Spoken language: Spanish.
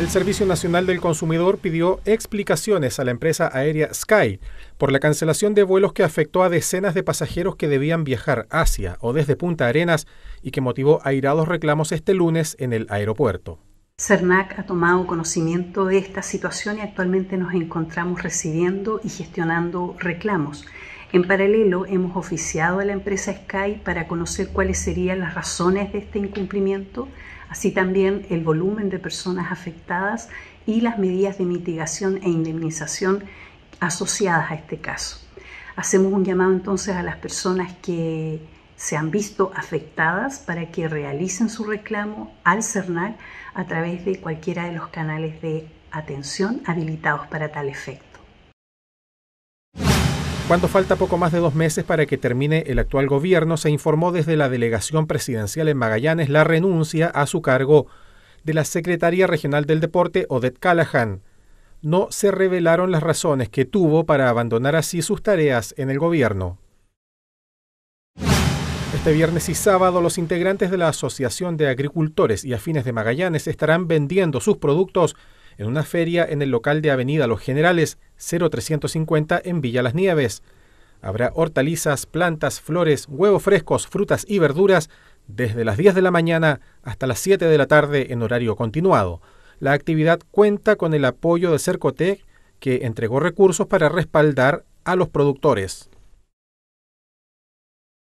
El Servicio Nacional del Consumidor pidió explicaciones a la empresa aérea Sky por la cancelación de vuelos que afectó a decenas de pasajeros que debían viajar hacia o desde Punta Arenas y que motivó airados reclamos este lunes en el aeropuerto. CERNAC ha tomado conocimiento de esta situación y actualmente nos encontramos recibiendo y gestionando reclamos. En paralelo, hemos oficiado a la empresa Sky para conocer cuáles serían las razones de este incumplimiento, así también el volumen de personas afectadas y las medidas de mitigación e indemnización asociadas a este caso. Hacemos un llamado entonces a las personas que se han visto afectadas para que realicen su reclamo al CERNAC a través de cualquiera de los canales de atención habilitados para tal efecto. Cuando falta poco más de dos meses para que termine el actual gobierno, se informó desde la delegación presidencial en Magallanes la renuncia a su cargo de la Secretaría Regional del Deporte, Odette Callahan. No se revelaron las razones que tuvo para abandonar así sus tareas en el gobierno. Este viernes y sábado los integrantes de la Asociación de Agricultores y Afines de Magallanes estarán vendiendo sus productos en una feria en el local de Avenida Los Generales 0350 en Villa Las Nieves. Habrá hortalizas, plantas, flores, huevos frescos, frutas y verduras desde las 10 de la mañana hasta las 7 de la tarde en horario continuado. La actividad cuenta con el apoyo de Cercotec, que entregó recursos para respaldar a los productores.